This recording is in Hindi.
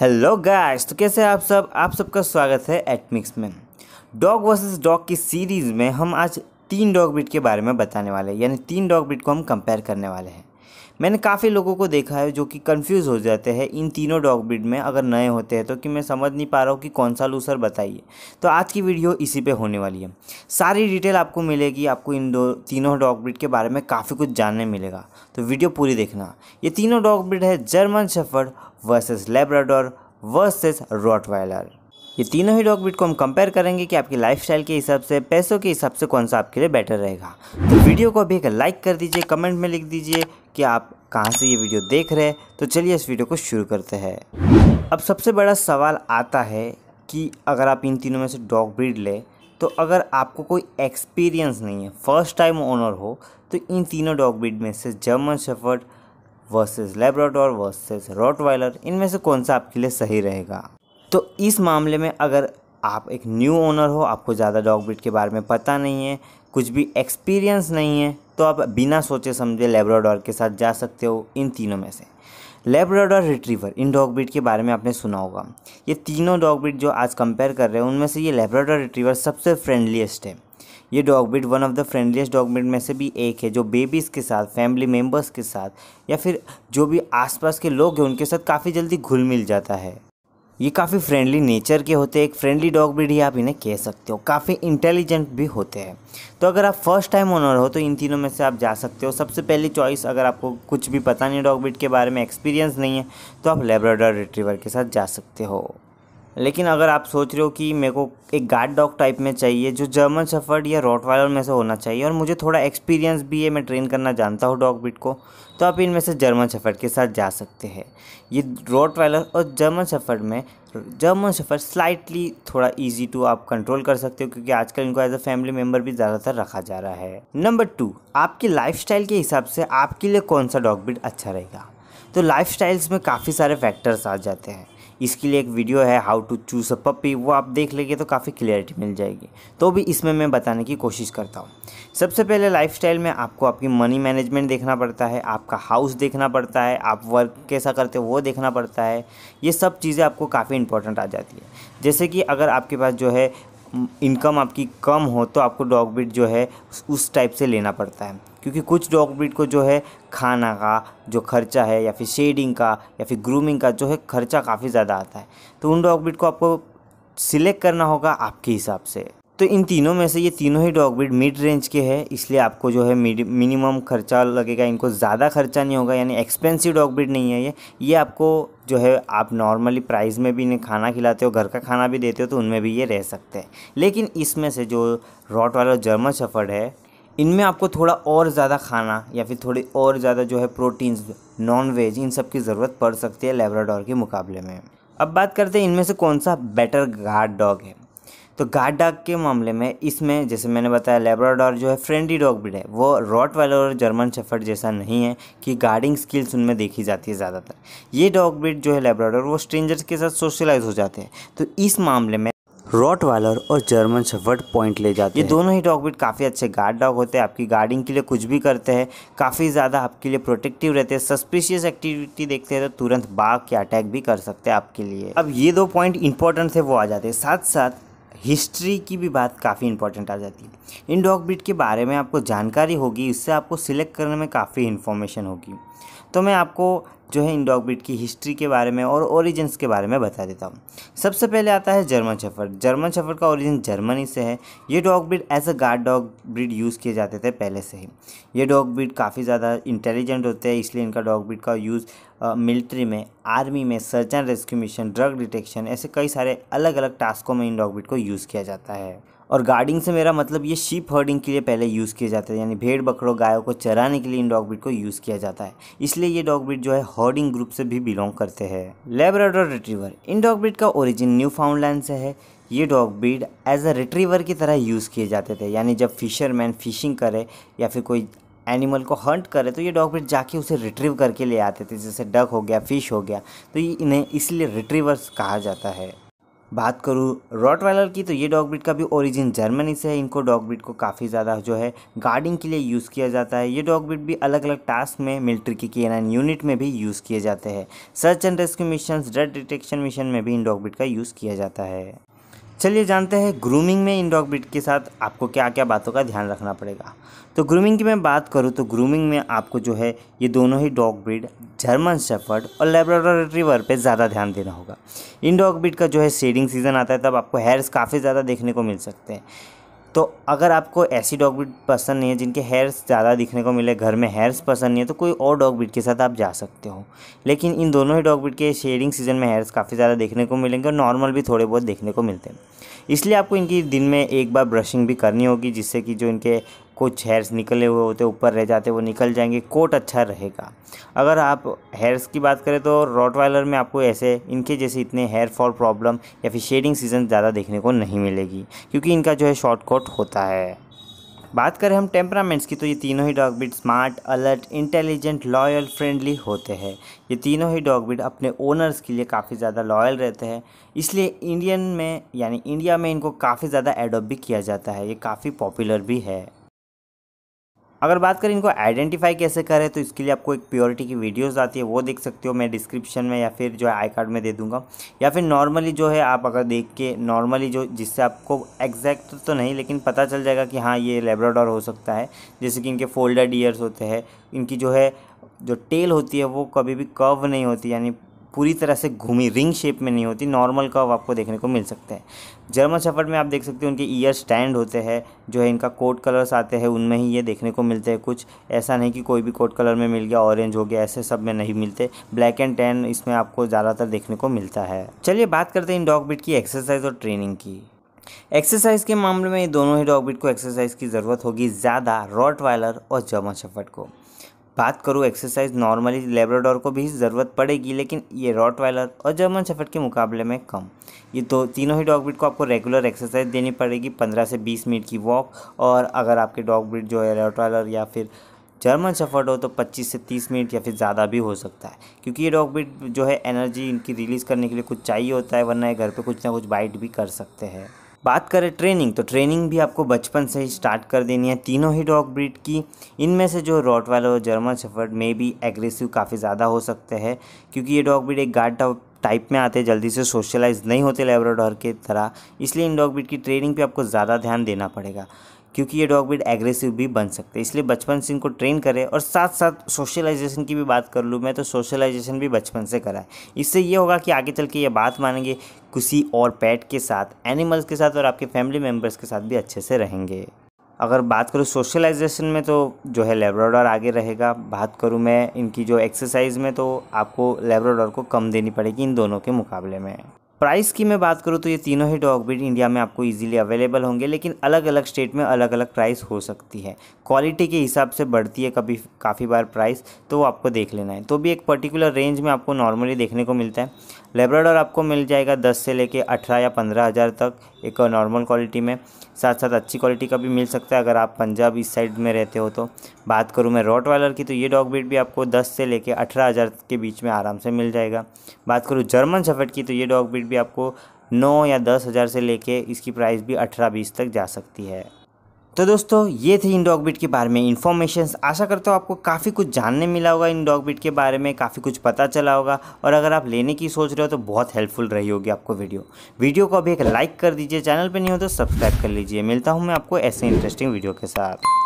हेलो गाइस तो कैसे आप सब आप सबका स्वागत है एटमिक्स में डॉग वर्सेस डॉग की सीरीज़ में हम आज तीन डॉग ब्रिड के बारे में बताने वाले हैं यानी तीन डॉग ब्रिड को हम कंपेयर करने वाले हैं मैंने काफ़ी लोगों को देखा है जो कि कंफ्यूज हो जाते हैं इन तीनों डॉग ब्रिड में अगर नए होते हैं तो कि मैं समझ नहीं पा रहा हूँ कि कौन सा लूसर बताइए तो आज की वीडियो इसी पे होने वाली है सारी डिटेल आपको मिलेगी आपको इन दो तीनों डॉग ब्रिड के बारे में काफ़ी कुछ जानने मिलेगा तो वीडियो पूरी देखना ये तीनों डॉग ब्रिड है German shepherd versus Labrador versus Rottweiler ये तीनों ही डॉग ब्रीड को हम कंपेयर करेंगे कि आपकी लाइफस्टाइल के हिसाब से पैसों के हिसाब से कौन सा आपके लिए बेटर रहेगा तो वीडियो को अभी एक लाइक कर दीजिए कमेंट में लिख दीजिए कि आप कहाँ से ये वीडियो देख रहे हैं तो चलिए इस वीडियो को शुरू करते हैं अब सबसे बड़ा सवाल आता है कि अगर आप इन तीनों में से डॉग ब्रीड लें तो अगर आपको कोई एक्सपीरियंस नहीं है फर्स्ट टाइम ओनर हो तो इन तीनों डॉग ब्रीड में से German shepherd versus Labrador versus Rottweiler इनमें से कौन सा आपके लिए सही रहेगा तो इस मामले में अगर आप एक न्यू ओनर हो आपको ज़्यादा डॉग ब्रिड के बारे में पता नहीं है कुछ भी एक्सपीरियंस नहीं है तो आप बिना सोचे समझे लेब्राडोर के साथ जा सकते हो इन तीनों में से लेब्राडोर रिट्रीवर इन डॉग ब्रिड के बारे में आपने सुना होगा ये तीनों डॉग ब्रिड जो आज कंपेयर कर रहे हैं उनमें से ये लेब्राडोर रिट्रीवर सबसे फ्रेंडलीस्ट है ये dog breed one of the friendliest dog breed में से भी एक है जो बेबीज़ के साथ फैमिली मेम्बर्स के साथ या फिर जो भी आसपास के लोग हैं उनके साथ काफ़ी जल्दी घुल मिल जाता है ये काफ़ी फ्रेंडली नेचर के होते हैं एक फ्रेंडली डॉग ब्रीड ही आप इन्हें कह सकते हो काफ़ी इंटेलिजेंट भी होते हैं तो अगर आप फर्स्ट टाइम ओनर हो तो इन तीनों में से आप जा सकते हो सबसे पहली चॉइस अगर आपको कुछ भी पता नहीं डॉग ब्रीड के बारे में एक्सपीरियंस नहीं है तो आप लेब्राडोर रिट्रीवर के साथ जा सकते हो लेकिन अगर आप सोच रहे हो कि मेरे को एक गार्ड डॉग टाइप में चाहिए जो जर्मन सफ़र्ड या रॉटवाइलर में से होना चाहिए और मुझे थोड़ा एक्सपीरियंस भी है मैं ट्रेन करना जानता हूँ डॉग बिट को तो आप इनमें से जर्मन सफ़र्ड के साथ जा सकते हैं ये रॉटवाइलर और जर्मन सफ़र्ड में जर्मन सफ़र स्लाइटली थोड़ा इजी टू आप कंट्रोल कर सकते हो क्योंकि आजकल इनको एज अ फैमिली मेम्बर भी ज़्यादातर रखा जा रहा है नंबर टू आपकी लाइफ के हिसाब से आपके लिए कौन सा डॉग बिट अच्छा रहेगा तो लाइफ में काफ़ी सारे फैक्टर्स आ जाते हैं इसके लिए एक वीडियो है how to choose a puppy वो आप देख लेंगे तो काफ़ी क्लियरिटी मिल जाएगी तो भी इसमें मैं बताने की कोशिश करता हूँ सबसे पहले लाइफस्टाइल में आपको आपकी मनी मैनेजमेंट देखना पड़ता है आपका हाउस देखना पड़ता है आप वर्क कैसा करते हो वो देखना पड़ता है ये सब चीज़ें आपको काफ़ी इंपॉर्टेंट आ जाती है जैसे कि अगर आपके पास जो है इनकम आपकी कम हो तो आपको डॉग बिट जो है उस टाइप से लेना पड़ता है क्योंकि कुछ डॉग ब्रीड को जो है खाना का जो खर्चा है या फिर शेडिंग का या फिर ग्रूमिंग का जो है खर्चा काफ़ी ज़्यादा आता है तो उन डॉग ब्रीड को आपको सिलेक्ट करना होगा आपके हिसाब से तो इन तीनों में से ये तीनों ही डॉग ब्रीड मिड रेंज के हैं इसलिए आपको जो है मिनिमम खर्चा लगेगा इनको ज़्यादा खर्चा नहीं होगा यानी एक्सपेंसिव डॉग ब्रीड नहीं है ये ये आपको जो है आप नॉर्मली प्राइस में भी इन्हें खाना खिलाते हो घर का खाना भी देते हो तो उनमें भी ये रह सकते हैं लेकिन इसमें से जो रॉट वाला जर्मन सफर है इनमें आपको थोड़ा और ज़्यादा खाना या फिर थोड़ी और ज़्यादा जो है प्रोटीन्स नॉन वेज इन सब की ज़रूरत पड़ सकती है लेबराडोर के मुकाबले में अब बात करते हैं इनमें से कौन सा बेटर गार्ड डॉग है तो गार्ड डॉग के मामले में इसमें जैसे मैंने बताया लेबराडोर जो है फ्रेंडली डॉग ब्रीड है वो रॉट वाला और जर्मन शेफर्ड जैसा नहीं है कि गार्डिंग स्किल्स उनमें देखी जाती है ज़्यादातर ये डॉग ब्रीड जो है लेबराडोर वो स्ट्रेंजर्स के साथ सोशलाइज हो जाते हैं तो इस मामले में रॉट वालर और जर्मन शफर्ड पॉइंट ले जाते हैं ये दोनों ही डॉग ब्रीड काफ़ी अच्छे गार्ड डॉग होते हैं आपकी गार्डिंग के लिए कुछ भी करते हैं काफ़ी ज़्यादा आपके लिए प्रोटेक्टिव रहते हैं सस्पिशियस एक्टिविटी देखते हैं तो तुरंत बाघ के अटैक भी कर सकते हैं आपके लिए अब ये दो पॉइंट इंपॉर्टेंट थे वो आ जाते हैं साथ साथ हिस्ट्री की भी बात काफ़ी इंपॉर्टेंट आ जाती है इन डॉग ब्रीड के बारे में आपको जानकारी होगी इससे आपको सिलेक्ट करने में काफ़ी इन्फॉर्मेशन होगी तो मैं आपको जो है इन डॉग ब्रीड की हिस्ट्री के बारे में और ओरिजिन के बारे में बता देता हूँ सबसे पहले आता है जर्मन शफर जर्मन शफर का ओरिजिन जर्मनी से है ये dog breed as a guard dog breed use किए जाते थे पहले से ही ये डॉग ब्रीड काफ़ी ज़्यादा इंटेलिजेंट होते हैं इसलिए इनका डॉग ब्रीड का यूज़ मिलिट्री में आर्मी में search and rescue mission drug detection ऐसे कई सारे अलग अलग टास्कों में इन डॉग ब्रीड को यूज़ किया जाता है और गार्डिंग से मेरा मतलब ये शीप हर्डिंग के लिए पहले यूज़ किया जाता है यानी भेड़ बकरों गायों को चराने के लिए इन डॉग ब्रीड को यूज़ किया जाता है इसलिए ये डॉग ब्रीड जो है हर्डिंग ग्रुप से भी बिलोंग करते हैं लेबराडोर रिट्रीवर इन डॉग ब्रीड का ओरिजिन न्यू फाउंडलैंड से है ये dog breed as a retriever की तरह यूज़ किए जाते थे यानी जब फिशरमैन फिशिंग करे या फिर कोई एनिमल को हंट करे तो ये डॉग ब्रीड जाके उसे रिट्रीव करके ले आते थे जैसे डक हो गया फिश हो गया तो ये इन्हें इसलिए रिट्रीवर्स कहा जाता है बात करूँ रॉट वायलर की तो ये डॉग ब्रिड का भी ओरिजिन जर्मनी से है इनको डॉग ब्रिड को काफ़ी ज़्यादा जो है गार्डिंग के लिए यूज़ किया जाता है ये डॉग ब्रिड भी अलग अलग टास्क में मिलिट्री की के यूनिट में भी यूज़ किए जाते हैं search and rescue mission drug detection mission में भी इन डॉग ब्रिड का यूज़ किया जाता है चलिए जानते हैं ग्रूमिंग में इन डॉग ब्रिड के साथ आपको क्या क्या बातों का ध्यान रखना पड़ेगा तो ग्रूमिंग की मैं बात करूँ तो ग्रूमिंग में आपको जो है ये दोनों ही डॉग ब्रिड जर्मन शेफर्ड और लेबोरेटरी वर्क पे ज़्यादा ध्यान देना होगा इन डॉग ब्रिड का जो है शेडिंग सीज़न आता है तब आपको हेयर्स काफ़ी ज़्यादा देखने को मिल सकते हैं तो अगर आपको ऐसी डॉग ब्रीड पसंद नहीं है जिनके हेयर्स ज़्यादा दिखने को मिले घर में हेयर्स पसंद नहीं है तो कोई और डॉग ब्रीड के साथ आप जा सकते हो लेकिन इन दोनों ही डॉग ब्रीड के शेडिंग सीजन में हेयर्स काफ़ी ज़्यादा देखने को मिलेंगे और नॉर्मल भी थोड़े बहुत देखने को मिलते हैं इसलिए आपको इनकी दिन में एक बार ब्रशिंग भी करनी होगी जिससे कि जो इनके कुछ हेयर्स निकले हुए होते ऊपर रह जाते वो निकल जाएंगे कोट अच्छा रहेगा अगर आप हेयर्स की बात करें तो रॉट में आपको ऐसे इनके जैसे इतने हेयर फॉल प्रॉब्लम या फिर शेडिंग सीजन ज़्यादा देखने को नहीं मिलेगी क्योंकि इनका जो है शॉर्ट कोट होता है बात करें हम टेम्परामेंट्स की तो ये तीनों ही dog breed smart alert intelligent loyal friendly होते हैं ये तीनों ही डॉग बीट अपने ओनर्स के लिए काफ़ी ज़्यादा लॉयल रहते हैं इसलिए इंडियन में यानी इंडिया में इनको काफ़ी ज़्यादा एडोप भी किया जाता है ये काफ़ी पॉपुलर भी है अगर बात करें इनको आइडेंटिफाई कैसे करें तो इसके लिए आपको एक प्योरिटी की वीडियोज़ आती है वो देख सकते हो मैं डिस्क्रिप्शन में या फिर जो है आई कार्ड में दे दूँगा या फिर नॉर्मली जो है आप अगर देख के नॉर्मली जो जिससे आपको एग्जैक्ट तो नहीं लेकिन पता चल जाएगा कि हाँ ये लेब्राडोर हो सकता है जैसे कि इनके फोल्डर डीयर्स होते हैं इनकी जो है जो टेल होती है वो कभी भी कर्व नहीं होती यानी पूरी तरह से घूमी रिंग शेप में नहीं होती नॉर्मल कर्व आपको देखने को मिल सकते हैं जर्मन शेफर्ड में आप देख सकते हैं उनके ईयर स्टैंड होते हैं जो है इनका कोट कलर्स आते हैं उनमें ही ये देखने को मिलते हैं कुछ ऐसा नहीं कि कोई भी कोट कलर में मिल गया ऑरेंज हो गया ऐसे सब में नहीं मिलते ब्लैक एंड टैन इसमें आपको ज़्यादातर देखने को मिलता है चलिए बात करते हैं इन डॉग बिट की एक्सरसाइज और ट्रेनिंग की एक्सरसाइज के मामले में ये दोनों ही डॉग बिट को एक्सरसाइज की ज़रूरत होगी ज़्यादा रॉट और जर्मन शेफर्ड को बात करूँ एक्सरसाइज नॉर्मली लेब्राडोर को भी ज़रूरत पड़ेगी लेकिन ये रॉट वायलर और जर्मन शेफर्ड के मुकाबले में कम ये तो तीनों ही डॉग ब्रिड को आपको रेगुलर एक्सरसाइज देनी पड़ेगी पंद्रह से बीस मिनट की वॉक और अगर आपके डॉग ब्रिड जो है रॉट वायलर या फिर जर्मन सफर्ट हो तो 25 से 30 मिनट या फिर ज़्यादा भी हो सकता है क्योंकि ये डॉग ब्रीड जो है एनर्जी इनकी रिलीज़ करने के लिए कुछ चाहिए होता है वरना ये घर पे कुछ ना कुछ बाइट भी कर सकते हैं बात करें ट्रेनिंग तो ट्रेनिंग भी आपको बचपन से ही स्टार्ट कर देनी है तीनों ही डॉग ब्रीड की इनमें से जो रॉट वाले और जर्मन शेफर्ड में भी एग्रेसिव काफ़ी ज़्यादा हो सकते हैं क्योंकि ये डॉग ब्रीड एक गार्ड टाइप में आते जल्दी से सोशलाइज नहीं होते लेब्राडोर के तरह इसलिए इन डॉग ब्रीड की ट्रेनिंग पर आपको ज़्यादा ध्यान देना पड़ेगा क्योंकि ये डॉग ब्रीड एग्रेसिव भी बन सकते हैं इसलिए बचपन से इनको ट्रेन करें और साथ साथ सोशलाइजेशन की भी बात कर लूँ मैं तो सोशलाइजेशन भी बचपन से कराएं इससे ये होगा कि आगे चल के ये बात मानेंगे किसी और पेट के साथ एनिमल्स के साथ और आपके फैमिली मेम्बर्स के साथ भी अच्छे से रहेंगे अगर बात करूँ सोशलाइजेशन में तो जो है लेब्राडोर आगे रहेगा बात करूँ मैं इनकी जो एक्सरसाइज में तो आपको लेब्राडोर को कम देनी पड़ेगी इन दोनों के मुकाबले में प्राइस की मैं बात करूँ तो ये तीनों ही डॉग ब्रीड इंडिया में आपको इजीली अवेलेबल होंगे लेकिन अलग अलग स्टेट में अलग अलग प्राइस हो सकती है क्वालिटी के हिसाब से बढ़ती है कभी काफ़ी बार प्राइस तो वो आपको देख लेना है तो भी एक पर्टिकुलर रेंज में आपको नॉर्मली देखने को मिलता है लेब्राडोर आपको मिल जाएगा दस से लेके अठारह या पंद्रह हज़ार तक एक नॉर्मल क्वालिटी में साथ साथ अच्छी क्वालिटी का भी मिल सकता है अगर आप पंजाब इस साइड में रहते हो तो बात करूँ मैं रॉट वालर की तो ये डॉग ब्रीड भी आपको दस से लेके अठारह हज़ार के बीच में आराम से मिल जाएगा बात करूँ जर्मन सफ़ेट की तो ये डॉग ब्रीड भी आपको नौ या दस हज़ार से लेके इसकी प्राइस भी अठारह बीस तक जा सकती है तो दोस्तों ये थी इन डॉग बीट के बारे में इन्फॉर्मेशन आशा करता हूँ आपको काफ़ी कुछ जानने मिला होगा इन डॉग बीट के बारे में काफ़ी कुछ पता चला होगा और अगर आप लेने की सोच रहे हो तो बहुत हेल्पफुल रही होगी आपको वीडियो वीडियो को अभी एक लाइक कर दीजिए चैनल पर नहीं हो तो सब्सक्राइब कर लीजिए मिलता हूँ मैं आपको ऐसे इंटरेस्टिंग वीडियो के साथ